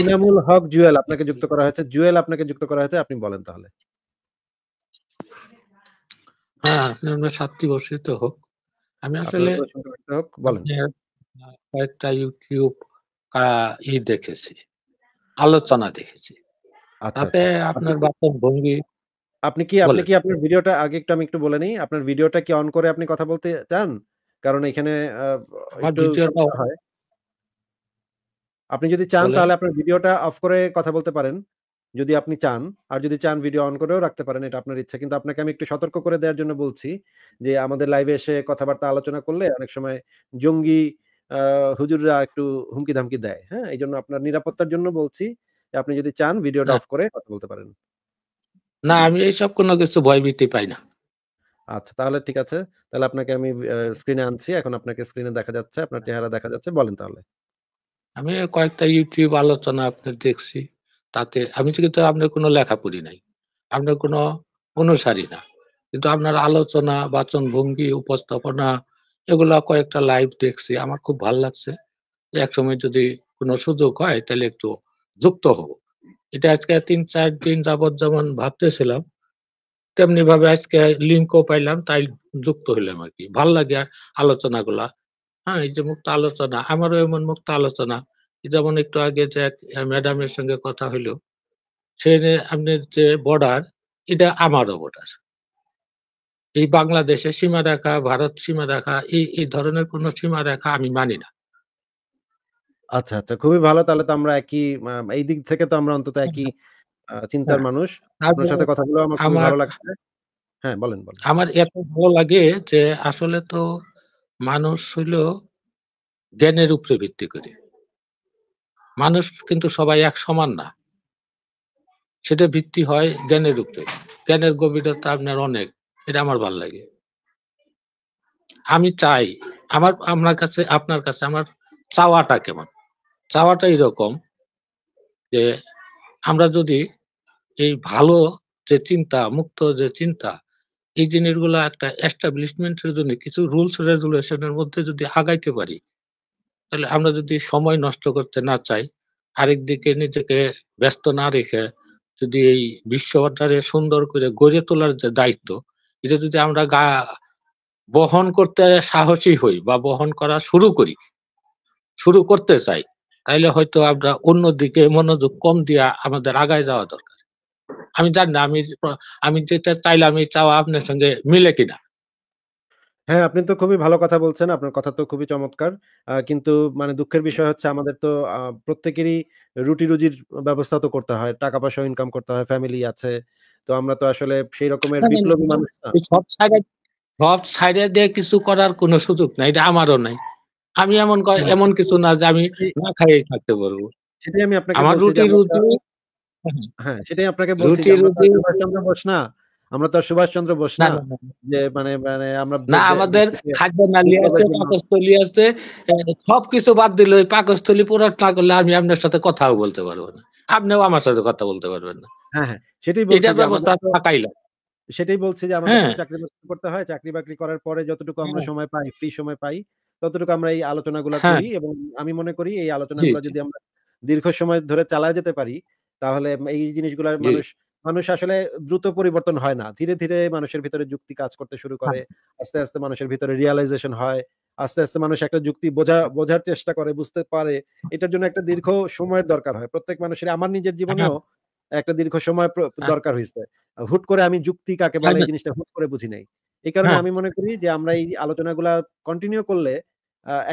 ইনামুল হক জুয়েল আপনাকে যুক্ত করা হয়েছে জুয়েল আপনাকে যুক্ত করা হয়েছে আপনি বলেন তাহলে হ্যাঁ সাতটি বর্ষিত হোক আমি আসলে কয়েকটা ইউটিউব ই দেখেছি আলোচনা দেখেছি আচ্ছা, তাতে আচ্ছা। আপনার বাস্তব ভঙ্গি আপনি কি আপনি কি আপনার ভিডিওটা আগে একটু আমি একটু বলে নিই আপনার ভিডিওটা কি অন করে আপনি কথা বলতে চান কারণ এখানে হয় আপনি যদি চান তাহলে আপনার ভিডিওটা অফ করে কথা বলতে পারেন যদি আপনি চান আর যদি চান ভিডিও অন করেও রাখতে পারেন এটা আপনার ইচ্ছা কিন্তু আপনাকে আমি একটু সতর্ক করে দেওয়ার জন্য বলছি যে আমাদের লাইভে এসে কথাবার্তা আলোচনা করলে অনেক সময় জঙ্গি হুজুররা একটু হুমকি ধামকি দেয় হ্যাঁ এই জন্য আপনার নিরাপত্তার জন্য বলছি আপনি যদি চান ভিডিওটা অফ করে কথা বলতে পারেন না আমি এইসব কোনো কিছু ভয় ভীতি পাই না আচ্ছা তাহলে ঠিক আছে তাহলে আপনাকে আমি স্ক্রিনে আনছি এখন আপনাকে স্ক্রিনে দেখা যাচ্ছে আপনার হ্যাঁ। চেহারা দেখা যাচ্ছে বলেন তাহলে আমি কয়েকটা ইউটিউব আলোচনা আপনার দেখছি তাতে আমি কিন্তু আপনার কোনো লেখা পড়ি নাই আপনার কোনো অনুসারী না কিন্তু আপনার আলোচনা বাচন ভঙ্গি উপস্থাপনা এগুলা কয়েকটা লাইভ দেখছি আমার খুব ভাল লাগছে যে একসময় যদি কোনো সুযোগ হয় তাহলে একটু যুক্ত হব এটা আজকে তিন চার দিন যাবৎ যেমন ভাবতেছিলাম তেমনি ভাবে আজকে লিঙ্কও পাইলাম তাই যুক্ত হইলাম আর কি ভাল লাগে আলোচনাগুলা হ্যাঁ, এই যে মুক্ত আলোচনা। আমারও এমন মুক্ত আলোচনা। যেমন একটু আগে যে এক ম্যাডামের সঙ্গে কথা হইলো। সে আপনি যে বর্ডার, এটা আমারও বর্ডার। এই বাংলাদেশের সীমারেখা, ভারত সীমা রেখা এই, এই ধরনের কোন সীমারেখা আমি মানি না। আচ্ছা, আচ্ছা। খুবই ভালো। তাহলে তো আমরা একই এই দিক থেকে তো আমরা অন্তত একই হ্যাঁ। চিন্তার হ্যাঁ। মানুষ। আপনার সাথে কথা আমার খুবই ভালো লাগছে। হ্যাঁ, বলেন, বলেন। আমার এত ভালো লাগে যে আসলে তো মানুষ হইল জ্ঞানের উপরে ভিত্তি করে মানুষ কিন্তু সবাই এক সমান না সেটা ভিত্তি হয় জ্ঞানের উপরে জ্ঞানের গভীরতা আপনার অনেক এটা আমার ভাল লাগে আমি চাই আমার আমার কাছে আপনার কাছে আমার চাওয়াটা কেমন চাওয়াটা এরকম যে আমরা যদি এই ভালো যে চিন্তা মুক্ত যে চিন্তা এই জিনিসগুলো একটা এস্টাবলিশমেন্টের জন্য কিছু রুলস রেজুলেশনের মধ্যে যদি আগাইতে পারি তাহলে আমরা যদি সময় নষ্ট করতে না চাই আরেকদিকে নিজেকে ব্যস্ত না রেখে যদি এই বিশ্ব অর্ডারে সুন্দর করে গড়ে তোলার যে দায়িত্ব এটা যদি আমরা গা বহন করতে সাহসী হই বা বহন করা শুরু করি শুরু করতে চাই তাইলে হয়তো আমরা অন্যদিকে মনোযোগ কম দিয়া আমাদের আগায় যাওয়া দরকার আমি জানি না আমি আমি যেটা চাইলে আমি চাওয়া আপনার সঙ্গে মিলে কিনা হ্যাঁ আপনি তো খুবই ভালো কথা বলছেন আপনার কথা তো খুবই চমৎকার কিন্তু মানে দুঃখের বিষয় হচ্ছে আমাদের তো প্রত্যেকেরই রুটি রুজির ব্যবস্থা তো করতে হয় টাকা পয়সা ইনকাম করতে হয় ফ্যামিলি আছে তো আমরা তো আসলে সেই রকমের বিপ্লবী মানুষ সব সাইডে সব সাইডে দিয়ে কিছু করার কোনো সুযোগ নাই এটা আমারও নাই আমি এমন হ্যাঁ। এমন কিছু না যে আমি না খাইয়ে থাকতে পারবো সেটাই আমি আপনাকে আমার রুটি রুজি হ্যাঁ সেটাই আপনাকে বলছি সুভাষচন্দ্র বোস না আমরা তো সুভাষচন্দ্র বোস না যে মানে মানে আমরা না আমাদের খাদ্য নালি আছে পাকস্থলী আছে সব কিছু বাদ দিলে ওই পাকস্থলী পুরট না করলে আমি আপনার সাথে কথাও বলতে পারবো না আপনিও আমার সাথে কথা বলতে পারবেন না হ্যাঁ হ্যাঁ সেটাই এটা ব্যবস্থা থাকাইলাম সেটাই বলছি যে আমাদের হ্যাঁ। চাকরি বাকরি করতে হয় চাকরি বাকরি করার পরে যতটুকু আমরা হ্যাঁ। সময় পাই ফ্রি সময় পাই ততটুকু আমরা এই আলোচনাগুলো হ্যাঁ। করি এবং আমি মনে করি এই আলোচনাগুলো যদি আমরা দীর্ঘ সময় ধরে চালায় যেতে পারি তাহলে এই জিনিসগুলোর মানুষ মানুষ আসলে দ্রুত পরিবর্তন হয় না ধীরে ধীরে মানুষের ভিতরে যুক্তি কাজ করতে শুরু করে হ্যাঁ। আস্তে আস্তে মানুষের ভিতরে রিয়ালাইজেশন হয় আস্তে আস্তে মানুষ একটা যুক্তি বোঝা বোঝার চেষ্টা করে বুঝতে পারে এটার জন্য একটা দীর্ঘ সময়ের দরকার হয় প্রত্যেক মানুষের আমার নিজের হ্যাঁ, জীবনেও হ্যাঁ। একটা দীর্ঘ সময় দরকার হয়েছে হুট করে আমি যুক্তি কাকে বলে এই জিনিসটা হুট করে বুঝি নাই এই কারণে আমি মনে করি যে আমরা এই আলোচনাগুলা কন্টিনিউ করলে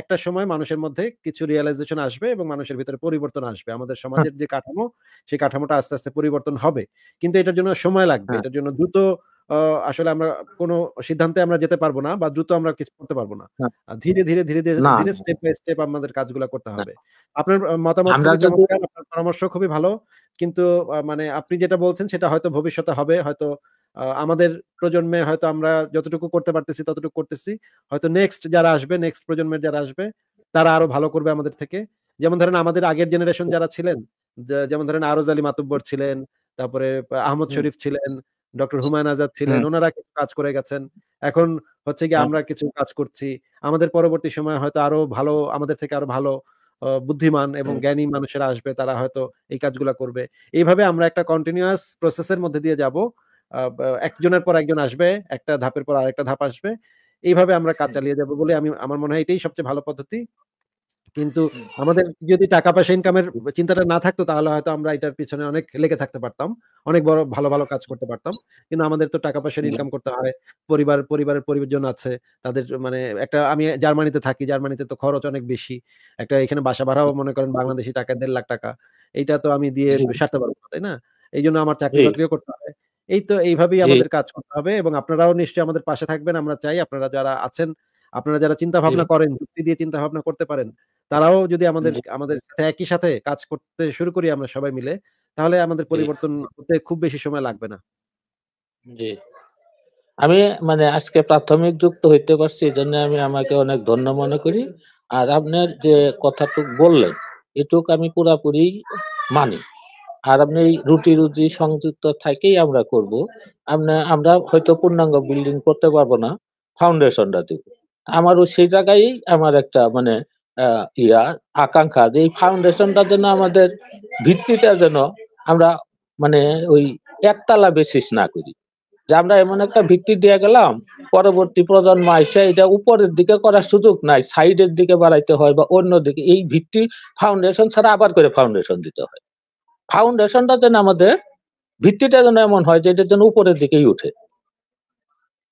একটা সময় মানুষের মধ্যে কিছু রিয়েলাইজেশন আসবে এবং মানুষের ভিতরে পরিবর্তন আসবে আমাদের হ্যাঁ। সমাজের যে কাঠামো সেই কাঠামোটা আস্তে আস্তে পরিবর্তন হবে কিন্তু এটার জন্য সময় লাগবে হ্যাঁ। এটার জন্য দ্রুত আসলে আমরা কোনো সিদ্ধান্তে আমরা যেতে পারবো না বা দ্রুত আমরা কিছু করতে পারবো না হ্যাঁ। ধীরে ধীরে ধীরে ধীরে স্টেপ বাই স্টেপ আমাদের কাজগুলো করতে হবে আপনার মতামত আপনার পরামর্শ খুবই ভালো কিন্তু মানে আপনি যেটা বলছেন সেটা হয়তো ভবিষ্যতে হবে হয়তো আমাদের প্রজন্মে হয়তো আমরা যতটুকু করতে পারতেছি ততটুকু করতেছি হয়তো নেক্সট যারা আসবে নেক্সট প্রজন্মের যারা আসবে তারা আরো ভালো করবে আমাদের থেকে যেমন ধরেন আমাদের আগের জেনারেশন যারা ছিলেন যেমন ধরেন আরজ আলী মাতুব্বর ছিলেন তারপরে আহমদ শরীফ ছিলেন ডক্টর হুমায়ুন আজাদ ছিলেন ওনারা কিছু কাজ করে গেছেন এখন হচ্ছে কি হ্যাঁ। আমরা কিছু কাজ করছি আমাদের পরবর্তী সময় হয়তো আরো ভালো আমাদের থেকে আরো ভালো বুদ্ধিমান এবং জ্ঞানী মানুষেরা আসবে তারা হয়তো এই কাজগুলা করবে এইভাবে আমরা একটা কন্টিনিউয়াস প্রসেসের মধ্যে দিয়ে যাব একজনের পর একজন আসবে একটা ধাপের পর আরেকটা ধাপ আসবে এইভাবে আমরা কাজ হ্যাঁ। চালিয়ে যাবো বলে আমি আমার মনে হয় এটাই সবচেয়ে ভালো পদ্ধতি কিন্তু আমাদের যদি টাকা পয়সা ইনকামের চিন্তাটা না থাকতো তাহলে হয়তো আমরা এটার পিছনে অনেক লেগে থাকতে পারতাম অনেক বড় ভালো ভালো কাজ করতে পারতাম কিন্তু আমাদের তো টাকা পয়সার ইনকাম করতে হয় পরিবার পরিবারের পরিবারজন আছে তাদের মানে একটা আমি জার্মানিতে থাকি জার্মানিতে তো খরচ অনেক বেশি একটা এখানে বাসা ভাড়াও মনে করেন বাংলাদেশি টাকা দেড় লাখ টাকা এটা তো আমি দিয়ে সারতে পারবো তাই না এই জন্য আমার চাকরি বাকরিও করতে হয় এই তো এইভাবেই আমাদের কাজ করতে হবে এবং আপনারাও নিশ্চয়ই আমাদের পাশে থাকবেন আমরা চাই আপনারা যারা আছেন আপনারা যারা চিন্তা ভাবনা করেন যুক্তি দিয়ে চিন্তা ভাবনা করতে পারেন তারাও যদি আমাদের আমাদের সাথে একই সাথে কাজ করতে শুরু করি আমরা সবাই মিলে তাহলে আমাদের পরিবর্তন হতে খুব বেশি সময় লাগবে না জি আমি মানে আজকে প্রাথমিক যুক্ত হইতে পারছি এই জন্য আমি আমাকে অনেক ধন্য মনে করি আর আপনার যে কথাটুক বললেন এটুক আমি পুরাপুরি মানি আর আপনি রুটি রুজি সংযুক্ত থাকেই আমরা করব আমরা আমরা হয়তো পূর্ণাঙ্গ বিল্ডিং করতে পারবো না ফাউন্ডেশনটা দিব আমারও সেই জায়গায় আমার একটা মানে ইয়া আকাঙ্ক্ষা যে এই ফাউন্ডেশনটা যেন আমাদের ভিত্তিটা যেন আমরা মানে ওই একতলা বেসিস না করি যে আমরা এমন একটা ভিত্তি দিয়ে গেলাম পরবর্তী প্রজন্ম আসে এটা উপরের দিকে করার সুযোগ নাই সাইডের দিকে বাড়াইতে হয় বা অন্য দিকে এই ভিত্তি ফাউন্ডেশন ছাড়া আবার করে ফাউন্ডেশন দিতে হয় ফাউন্ডেশনটা যেন আমাদের ভিত্তিটা যেন এমন হয় যে এটা যেন উপরের দিকেই উঠে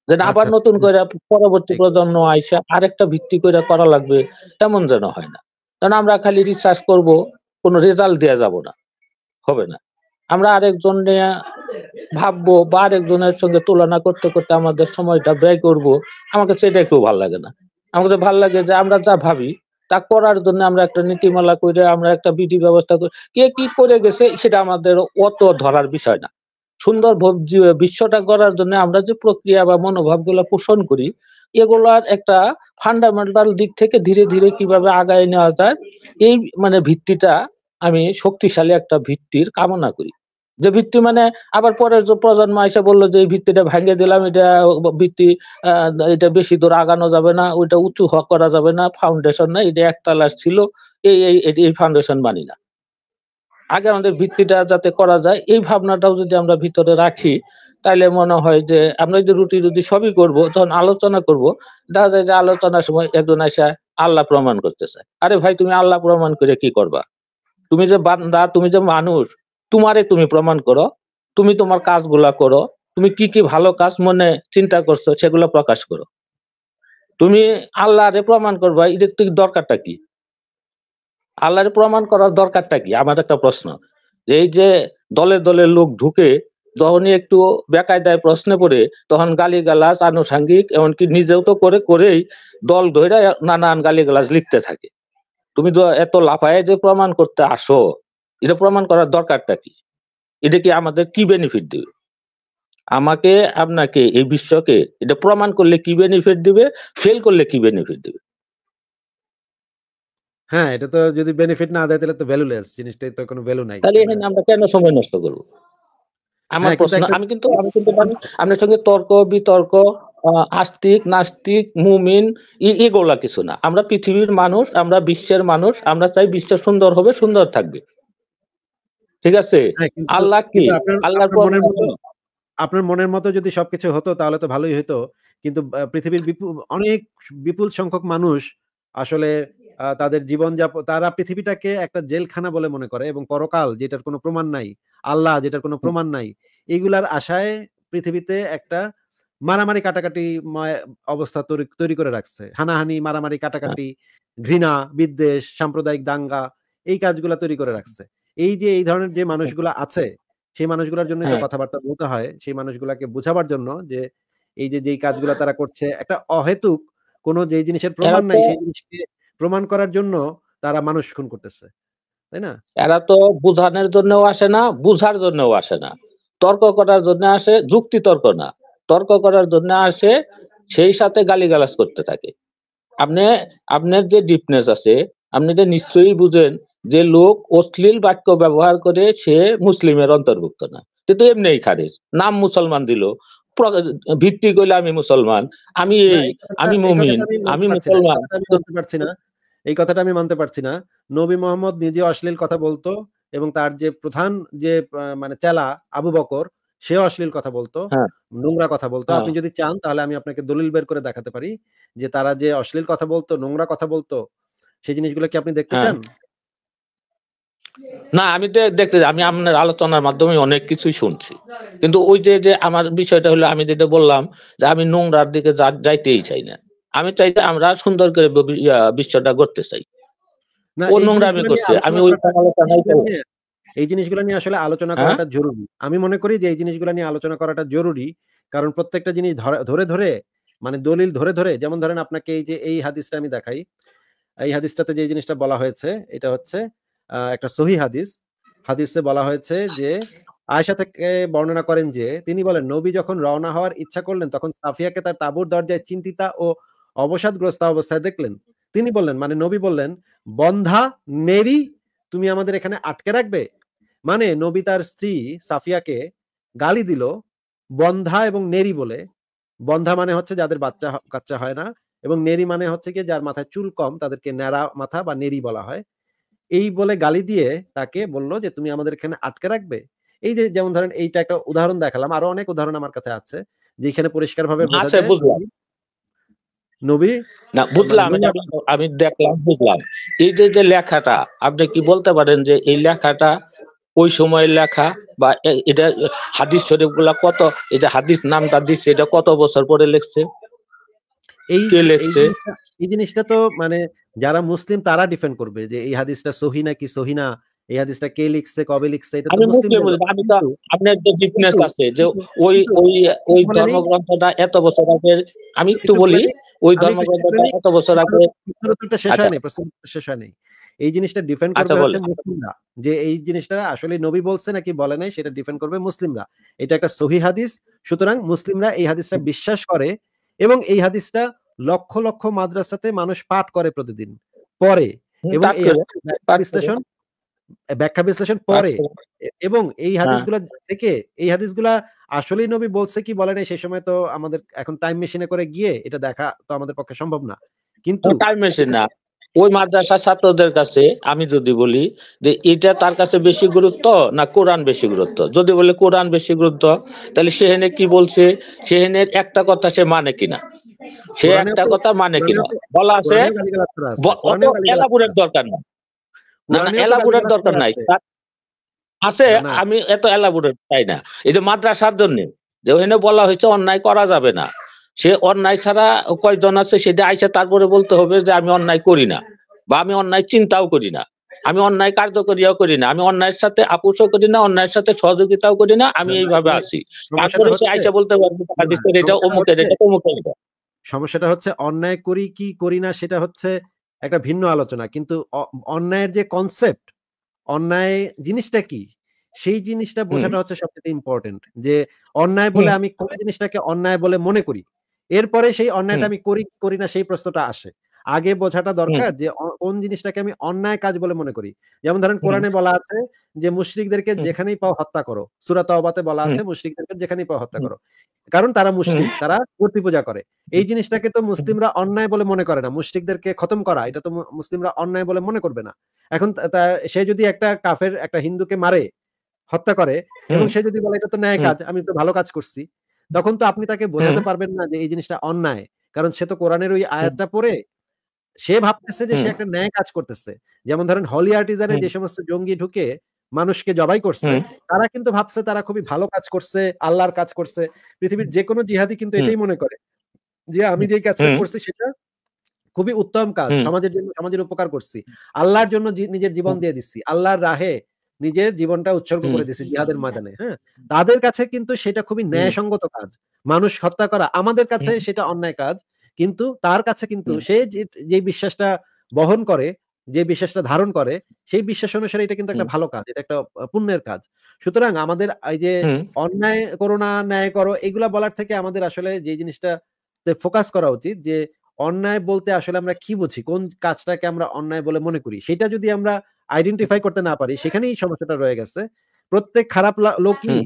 যেন আচ্ছা। আবার নতুন করে পরবর্তী প্রজন্ম আইসা আরেকটা ভিত্তি করে করা লাগবে তেমন যেন হয় না কারণ আমরা খালি রিসার্চ করব কোনো রেজাল্ট দেওয়া যাব না হবে না আমরা আরেকজন নিয়ে ভাববো বা আরেকজনের সঙ্গে তুলনা করতে করতে আমাদের সময়টা ব্যয় করব আমার কাছে এটা একটু ভালো লাগে না আমার কাছে ভালো লাগে যে আমরা যা ভাবি তা করার জন্য আমরা একটা নীতিমালা করে আমরা একটা বিধি ব্যবস্থা করে কে কি করে গেছে সেটা আমাদের অত ধরার বিষয় না সুন্দর বিশ্বটা করার জন্য আমরা যে প্রক্রিয়া বা মনোভাবগুলো পোষণ করি এগুলার একটা ফান্ডামেন্টাল দিক থেকে ধীরে ধীরে কিভাবে আগায় নেওয়া যায় এই মানে ভিত্তিটা আমি শক্তিশালী একটা ভিত্তির কামনা করি যে ভিত্তি মানে আবার পরের যে প্রজন্ম এসে বললো যে এই ভিত্তিটা ভেঙে দিলাম এটা ভিত্তি এটা বেশি দূর আগানো যাবে না ওইটা উঁচু হওয়া করা যাবে না ফাউন্ডেশন না এটা একতলা ছিল এই এই এই ফাউন্ডেশন মানি না আগে আমাদের ভিত্তিটা যাতে করা যায় এই ভাবনাটাও যদি আমরা ভিতরে রাখি তাহলে মনে হয় যে আমরা যদি রুটি রুটি সবই করব তখন আলোচনা করব দেখা যায় যে আলোচনার সময় একজন এসে আল্লাহ প্রমাণ করতে চায় আরে ভাই তুমি আল্লাহ প্রমাণ করে কি করবা তুমি যে বান্দা তুমি যে মানুষ তোমারে তুমি প্রমাণ করো তুমি তোমার কাজগুলা করো তুমি কি কি ভালো কাজ মনে চিন্তা করছো সেগুলো প্রকাশ করো তুমি আল্লাহরে প্রমাণ করবা এদের তুই দরকারটা কি আল্লাহরে প্রমাণ করার দরকারটা কি আমার একটা প্রশ্ন যে এই যে দলে দলে লোক ঢুকে যখনই একটু বেকায়দায় প্রশ্নে পড়ে তখন গালিগালাজ আনুষাঙ্গিক এমনকি নিজেও তো করে করেই দল ধরে নানান গালিগালাজ লিখতে থাকে তুমি এত লাফায় যে প্রমাণ করতে আসো এটা প্রমাণ করার দরকারটা কি এটা কি আমাদের কি বেনিফিট দেবে আমাকে আপনাকে এই বিশ্বকে এটা প্রমাণ করলে কি বেনিফিট দিবে ফেল করলে কি বেনিফিট দিবে হ্যাঁ এটা তো যদি বেনিফিট না দেয় তাহলে তো ভ্যালুলেস জিনিসটাই তো কোনো ভ্যালু নাই তাহলে এখানে আমরা কেন সময় নষ্ট করব আমার হ্যাঁ, প্রশ্ন আমি কিন্তু আমি কিন্তু আপনার সঙ্গে তর্ক বিতর্ক আস্তিক নাস্তিক মুমিন এগুলা কিছু না আমরা পৃথিবীর মানুষ আমরা বিশ্বের মানুষ আমরা চাই বিশ্ব সুন্দর হবে সুন্দর থাকবে ঠিক আছে হ্যাঁ, আল্লাহ কি আল্লাহ আপনার মনের মতো যদি সবকিছু হতো তাহলে তো ভালোই হতো কিন্তু পৃথিবীর অনেক বিপুল সংখ্যক মানুষ আসলে তাদের জীবন যাপন তারা পৃথিবীটাকে একটা জেলখানা বলে মনে করে এবং পরকাল যেটার কোনো প্রমাণ নাই আল্লাহ যেটার কোনো প্রমাণ নাই এইগুলার আশায় পৃথিবীতে একটা মারামারি কাটাকাটি অবস্থা তৈরি করে রাখছে হানাহানি মারামারি কাটাকাটি হ্যাঁ। ঘৃণা বিদ্বেষ সাম্প্রদায়িক দাঙ্গা এই কাজগুলা তৈরি করে রাখছে এই যে এই ধরনের যে হ্যাঁ। মানুষগুলো আছে সেই মানুষগুলোর জন্য তো হ্যাঁ। কথাবার্তা বলতে হয় সেই মানুষগুলাকে বোঝাবার জন্য যে এই যে যেই কাজগুলো তারা করছে একটা অহেতুক কোনো যে জিনিসের প্রমাণ নাই সেই জিনিসকে প্রমাণ করার জন্য তারা মানুষ খুন করতেছে তাই না এরা তো বুঝানোর জন্যও আসে না বুঝার জন্যও আসে না তর্ক করার জন্য আসে যুক্তি তর্ক না তর্ক করার জন্য আসে সেই সাথে গালিগালাজ করতে থাকে আপনি আপনার যে ডিপনেস আছে আপনি যে নিশ্চয়ই বুঝেন যে লোক অশ্লীল বাক্য ব্যবহার করে সে মুসলিমের অন্তর্ভুক্ত না কিন্তু এমনি খারিজ নাম মুসলমান দিল ভিত্তি করলে আমি মুসলমান আমি এই আমি মুমিন আমি মুসলমান পারছি না এই কথাটা আমি মানতে পারছি না নবী মোহাম্মদ নিজে অশ্লীল কথা বলতো এবং তার যে প্রধান যে মানে চেলা আবু বকর সে অশ্লীল কথা বলতো হ্যাঁ। নোংরা কথা বলতো হ্যাঁ। আপনি যদি চান তাহলে আমি আপনাকে দলিল বের করে দেখাতে পারি যে তারা যে অশ্লীল কথা বলতো নোংরা কথা বলতো সেই জিনিসগুলো কি আপনি দেখতে হ্যাঁ। চান না আমি তো দেখতে আমি আপনার আলোচনার মাধ্যমে অনেক কিছুই শুনছি কিন্তু ওই যে যে আমার বিষয়টা হলো আমি যেটা বললাম যে আমি নোংরার দিকে যাইতেই চাই না আমি চাই যে আমরা সুন্দর করে বিশ্বটা গড়তে চাই ও নোংরা আমি করছি আমি ওই আলোচনাই এই জিনিসগুলো নিয়ে আসলে আলোচনা হ্যাঁ? করাটা জরুরি আমি মনে করি যে এই জিনিসগুলো নিয়ে আলোচনা করাটা জরুরি কারণ প্রত্যেকটা জিনিস ধরে ধরে মানে দলিল ধরে ধরে যেমন ধরেন আপনাকে এই যে এই হাদিসটা আমি দেখাই এই হাদিসটাতে যে জিনিসটা বলা হয়েছে এটা হচ্ছে একটা সহি হাদিস হাদিসে বলা হয়েছে যে আয়সা থেকে বর্ণনা করেন যে তিনি বলেন নবী যখন রওনা হওয়ার ইচ্ছা করলেন তখন সাফিয়াকে তার তাবুর দরজায় চিন্তিতা ও অবসাদগ্রস্ত অবস্থায় দেখলেন তিনি বললেন মানে নবী বললেন বন্ধা নেরি তুমি আমাদের এখানে আটকে রাখবে মানে নবী তার স্ত্রী সাফিয়াকে গালি দিল বন্ধা এবং নেরি বলে বন্ধা মানে হচ্ছে যাদের বাচ্চা কাচ্চা হয় না এবং নেরি মানে হচ্ছে কি যার মাথায় চুল কম তাদেরকে ন্যাড়া মাথা বা নেরি বলা হয় এই বলে গালি দিয়ে তাকে বলল যে তুমি আমাদের এখানে আটকে রাখবে এই যে যেমন ধরেন এইটা একটা উদাহরণ দেখালাম আরো অনেক উদাহরণ আমার কাছে আছে যেখানে নবী না বুঝলাম আমি দেখলাম বুঝলাম এই যে যে লেখাটা আপনি কি বলতে পারেন যে এই লেখাটা ওই সময়ের লেখা বা এটা হাদিস শরীফ কত কত যে হাদিস নামটা দিচ্ছে এটা কত বছর পরে লিখছে এই এই জিনিসটা তো মানে যারা মুসলিম তারা ডিফেন্ড করবে যে এই হাদিসটা সহি নাকি সহি না এই হাদিসটা কে লিখছে কবে লিখছে এটা মুসলিম আমি তো ফিটনেস আছে যে ওই ওই ওই মানে ধর্মগ্রন্থটা এত বছর আগে আমি একটু বলি মানে ওই ধর্মগ্রন্থটা মানে এত বছর আগে শেষ হয়নি আচ্ছা। প্রশ্নটা শেষ হয়নি এই জিনিসটা ডিফেন্ড আচ্ছা, করবে হচ্ছে মুসলিমরা যে এই জিনিসটা আসলে নবী বলছে নাকি বলে নাই সেটা ডিফেন্ড করবে মুসলিমরা এটা একটা সহি হাদিস সুতরাং মুসলিমরা এই হাদিসটা বিশ্বাস করে এবং এই হাদিসটা লক্ষ লক্ষ মাদ্রাসাতে মানুষ পাঠ করে প্রতিদিন পরে এবং এই বিশ্লেষণ ব্যাখ্যা বিশ্লেষণ পরে এবং এই হ্যাঁ। হাদিসগুলা থেকে এই হাদিসগুলা আসলেই নবী বলছে কি বলে নাই সেই সময় তো আমাদের এখন টাইম মেশিনে করে গিয়ে এটা দেখা তো আমাদের পক্ষে সম্ভব না কিন্তু টাইম মেশিন না ওই মাদ্রাসা ছাত্রদের কাছে আমি যদি বলি যে এটা তার কাছে বেশি গুরুত্ব না কোরআন বেশি গুরুত্ব যদি বলে কোরআন বেশি গুরুত্ব তাহলে সেহেনে কি বলছে সেহেনের একটা কথা সে মানে কিনা সে একটা কথা মানে কিনা বলা আছে এলাপুরের দরকার না এলাপুরের দরকার নাই আছে আমি এত এলাপুরের চাই না এই যে মাদ্রাসার জন্য যে ওখানে বলা হয়েছে অন্যায় করা যাবে না সে অন্যায় ছাড়া কয়জন আছে সেটা আইসা তারপরে বলতে হবে যে আমি অন্যায় করি না বা আমি অন্যায় চিন্তাও করি না আমি অন্যায় কার্যকরিয়াও করি না আমি অন্যায়ের সাথে আপোষও করি না অন্যায়ের সাথে সহযোগিতাও করি না আমি এইভাবে আছি তারপরে সে আইসা বলতে পারবে এটা অমুকের এটা অমুকের সমস্যাটা হচ্ছে অন্যায় করি কি করি না সেটা হচ্ছে একটা ভিন্ন আলোচনা কিন্তু অন্যায়ের যে কনসেপ্ট অন্যায় জিনিসটা কি সেই জিনিসটা বোঝাটা হচ্ছে সবচেয়ে ইম্পর্টেন্ট যে অন্যায় বলে আমি কোন জিনিসটাকে অন্যায় বলে মনে করি এরপরে সেই অন্যায়টা আমি করি করি না সেই প্রশ্নটা আসে আগে বোঝাটা দরকার যে কোন জিনিসটাকে আমি অন্যায় কাজ বলে মনে করি যেমন ধরেন কোরআনে বলা আছে যে মুশরিকদেরকে যেখানেই পাও হত্যা করো সুরা অবাতে বলা আছে মুশরিকদেরকে যেখানেই পাও হত্যা করো কারণ তারা মুশরিক তারা মূর্তি পূজা করে এই জিনিসটাকে তো মুসলিমরা অন্যায় বলে মনে করে না মুশরিকদেরকে খতম করা এটা তো মুসলিমরা অন্যায় বলে মনে করবে না এখন সে যদি একটা কাফের একটা হিন্দুকে মারে হত্যা করে এবং সে যদি বলে এটা তো ন্যায় কাজ আমি তো ভালো কাজ করছি তখন তো আপনি তাকে বোঝাতে পারবেন না যে এই জিনিসটা অন্যায় কারণ সে তো কোরআনের ওই আয়াতটা পড়ে সে ভাবতেছে যে সে একটা ন্যায় কাজ করতেছে যেমন ধরেন হলি আর্টিজানে যে সমস্ত জঙ্গি ঢুকে মানুষকে জবাই করছে তারা কিন্তু ভাবছে তারা খুবই ভালো কাজ করছে আল্লাহর কাজ করছে পৃথিবীর যে কোনো জিহাদি কিন্তু এটাই মনে করে যে আমি যে কাজ করছি সেটা খুবই উত্তম কাজ সমাজের জন্য সমাজের উপকার করছি আল্লাহর জন্য নিজের জীবন দিয়ে দিচ্ছি আল্লাহর রাহে নিজের জীবনটা উৎসর্গ করে দিছে জিহাদের ময়দানে হ্যাঁ তাদের কাছে কিন্তু সেটা খুবই ন্যায়সঙ্গত কাজ মানুষ হত্যা করা আমাদের কাছে সেটা অন্যায় কাজ কিন্তু তার কাছে কিন্তু সে যে বিশ্বাসটা বহন করে যে বিশ্বাসটা ধারণ করে সেই বিশ্বাস অনুসারে এটা কিন্তু একটা ভালো কাজ এটা একটা পুণ্যের কাজ সুতরাং আমাদের এই যে অন্যায় করো না ন্যায় করো এগুলা বলার থেকে আমাদের আসলে যে জিনিসটা ফোকাস করা উচিত যে অন্যায় বলতে আসলে আমরা কি বুঝি কোন কাজটাকে আমরা অন্যায় বলে মনে করি সেটা যদি আমরা আইডেন্টিফাই করতে না পারি সেখানেই সমস্যাটা রয়ে গেছে প্রত্যেক খারাপ লোকই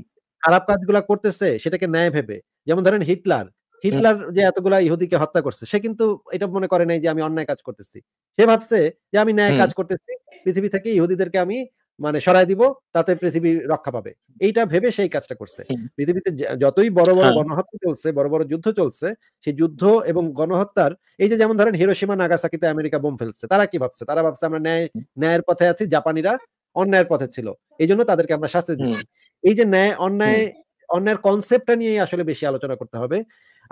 খারাপ কাজগুলা করতেছে সেটাকে ন্যায় ভেবে যেমন ধরেন হিটলার হিটলার যে এতগুলা ইহুদিকে হত্যা করছে সে কিন্তু এটা মনে করে নাই যে আমি অন্যায় কাজ করতেছি সে ভাবছে যে আমি ন্যায় কাজ করতেছি পৃথিবী থেকে ইহুদিদেরকে আমি মানে সরাই দিব তাতে পৃথিবী রক্ষা পাবে এইটা ভেবে সেই কাজটা করছে পৃথিবীতে যতই বড় বড় হ্যাঁ। গণহত্যা চলছে বড় বড় যুদ্ধ চলছে সেই যুদ্ধ এবং গণহত্যার এই যে যেমন ধরেন হিরোসীমা নাগাসাকিতে আমেরিকা বোম ফেলছে তারা কি ভাবছে তারা ভাবছে আমরা ন্যায় ন্যায়ের পথে আছি জাপানিরা অন্যায়ের পথে ছিল এই জন্য তাদেরকে আমরা শাস্তি দিচ্ছি এই যে ন্যায় অন্যায় অন্যায়ের কনসেপ্টটা নিয়ে আসলে বেশি আলোচনা করতে হবে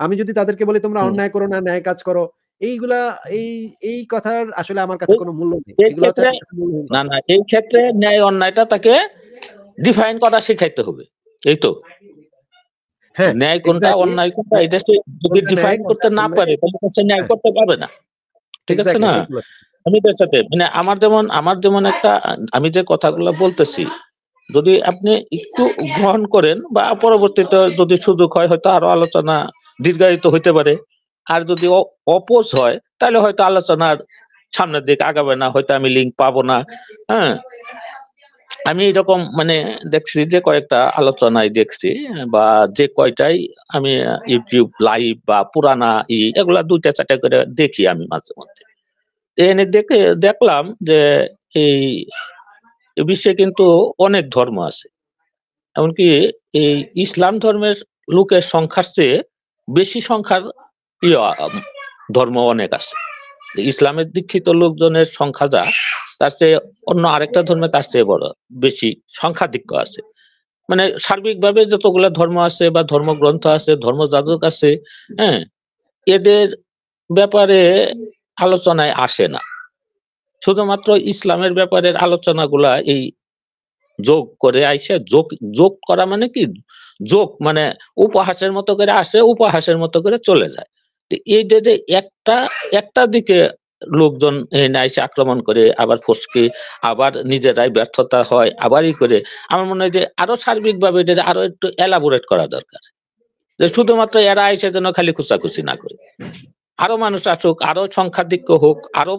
আমি যদি তাদেরকে বলি তোমরা অন্যায় করো না ন্যায় কাজ করো এইগুলা এই এই কথার আসলে আমার কাছে কোনো মূল্য নেই না না এই ক্ষেত্রে ন্যায় অন্যায়টা তাকে ডিফাইন করা হবে এই তো হ্যাঁ ন্যায় কোনটা অন্যায় কোনটা এটা সে যদি ডিফাইন করতে না পারে তাহলে সে ন্যায় হ্যাঁ। করতে পারবে না ঠিক আছে না আমি সাথে মানে আমার যেমন আমার যেমন একটা আমি যে কথাগুলো বলতেছি যদি আপনি একটু গ্রহণ করেন বা পরবর্তীতে যদি সুযোগ হয় হয়তো আরো আলোচনা দীর্ঘায়িত হইতে পারে আর যদি অপোজ হয় তাহলে হয়তো আলোচনার সামনের দিকে আগাবে না হয়তো আমি লিঙ্ক পাবো না হ্যাঁ আমি এরকম মানে দেখছি যে কয়েকটা আলোচনায় দেখছি বা যে কয়টাই আমি ইউটিউব লাইভ বা পুরানা ই এগুলা দুইটা চারটা করে দেখি আমি মাঝে মধ্যে এনে দেখে দেখলাম যে এই বিশ্বে কিন্তু অনেক ধর্ম আছে এমনকি এই ইসলাম ধর্মের লোকের সংখ্যার চেয়ে বেশি সংখ্যার প্রিয় ধর্ম অনেক আছে ইসলামের দীক্ষিত লোকজনের সংখ্যা যা তার চেয়ে অন্য আরেকটা ধর্মে তার চেয়ে বড় বেশি সংখ্যাধিক্য আছে মানে সার্বিকভাবে যতগুলা ধর্ম আছে বা ধর্মগ্রন্থ আছে ধর্ম যাজক আছে হ্যাঁ এদের ব্যাপারে আলোচনায় আসে না শুধুমাত্র ইসলামের ব্যাপারের আলোচনাগুলা এই যোগ করে আইসে যোগ যোগ করা মানে কি যোগ মানে উপহাসের মতো করে আসে উপহাসের মতো করে চলে যায় এইটা যে একটা একটা দিকে লোকজন নাইসে আক্রমণ করে আবার ফসকে আবার নিজেরাই ব্যর্থতা হয় আবারই করে আমার মনে হয় যে আরো সার্বিকভাবে এটা আরো একটু এলাবোরেট করা দরকার যে শুধুমাত্র এরা এসে যেন খালি খুচাখুচি না করে আরো মানুষ আসুক আরো সংখ্যাধিক্য হোক আরো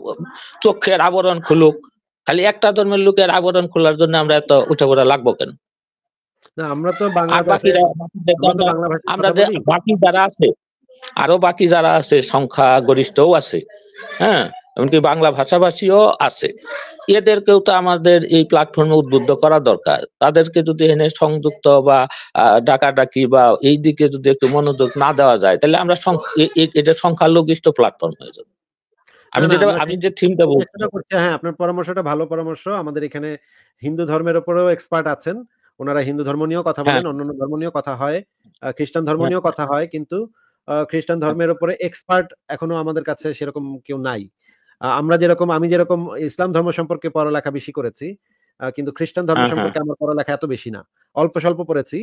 চক্ষের আবরণ খুলুক খালি একটা ধর্মের লোকের আবরণ খোলার জন্য আমরা এত উঠে পড়া লাগবো কেন আমরা তো বাংলা আমরা বাকি যারা আছে আরো বাকি যারা আছে সংখ্যা গরিষ্ঠও আছে হ্যাঁ এমনকি বাংলা ভাষাভাষীও আছে এদেরকেও তো আমাদের এই প্ল্যাটফর্মে উদ্বুদ্ধ করা দরকার তাদেরকে যদি এনে সংযুক্ত বা ডাকাডাকি বা এই দিকে যদি একটু মনোযোগ না দেওয়া যায় তাহলে আমরা এটা সংখ্যালঘিষ্ঠ প্ল্যাটফর্ম হয়ে যাবে আমি যেটা আমি যে থিমটা বলছি হ্যাঁ আপনার পরামর্শটা ভালো পরামর্শ আমাদের এখানে হিন্দু ধর্মের উপরেও এক্সপার্ট আছেন ওনারা হিন্দু ধর্ম নিয়েও কথা হ্যাঁ। বলেন অন্যান্য ধর্ম নিয়েও কথা হয় খ্রিস্টান ধর্ম হ্যাঁ। নিয়েও কথা হয় কিন্তু খ্রিস্টান ধর্মের উপরে এক্সপার্ট এখনো আমাদের কাছে সেরকম কেউ নাই আমরা যেরকম আমি যেরকম ইসলাম ধর্ম সম্পর্কে পড়ালেখা বেশি করেছি কিন্তু খ্রিস্টান ধর্ম হ্যাঁ, হ্যাঁ। সম্পর্কে আমার পড়ালেখা এত বেশি না অল্প স্বল্প পড়েছি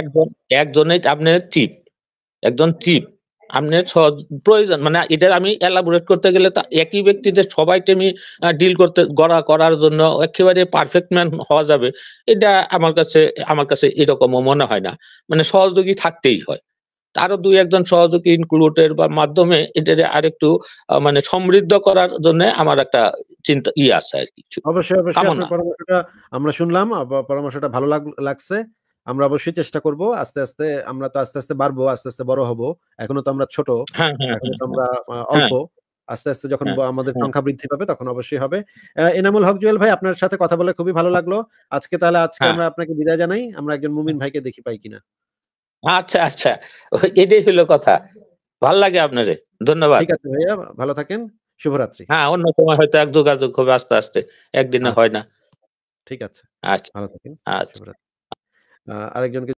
একজন একজনের আপনার চিপ একজন চিপ আপনার প্রয়োজন মানে এদের আমি এলাবোরেট করতে গেলে তা একই ব্যক্তিতে সবাইকে আমি ডিল করতে গড়া করার জন্য একেবারে পারফেক্ট ম্যান হওয়া যাবে এটা আমার কাছে আমার কাছে এরকমও মনে হয় না মানে সহযোগী থাকতেই হয় আরো দুই একজন সহযোগী ইনক্লুডের বা মাধ্যমে এটা আরেকটু মানে সমৃদ্ধ করার জন্য আমার একটা চিন্তা ই আছে আর কিছু অবশ্যই অবশ্যই আমরা শুনলাম পরামর্শটা ভালো লাগছে আমরা অবশ্যই চেষ্টা করব আস্তে আস্তে আমরা তো আস্তে আস্তে বাড়বো আস্তে আস্তে বড় হব এখনো তো আমরা ছোট হ্যাঁ, হ্যাঁ, এখনো হ্যাঁ। আমরা অল্প আস্তে আস্তে যখন আমাদের সংখ্যা বৃদ্ধি পাবে তখন অবশ্যই হবে এনামুল হক জুয়েল ভাই আপনার সাথে কথা বলে খুবই ভালো লাগলো আজকে তাহলে আজকে আমরা আপনাকে বিদায় জানাই আমরা একজন মুমিন ভাইকে দেখি পাই কিনা আচ্ছা আচ্ছা এটাই হলো কথা ভাল লাগে আপনার ধন্যবাদ ঠিক আছে ভাইয়া ভালো থাকেন শুভরাত্রি হ্যাঁ অন্য সময় হয়তো এক যোগাযোগ হবে আস্তে আস্তে একদিনে আচ্ছা। হয় না ঠিক আছে আচ্ছা ভালো থাকেন আচ্ছা আরেকজনকে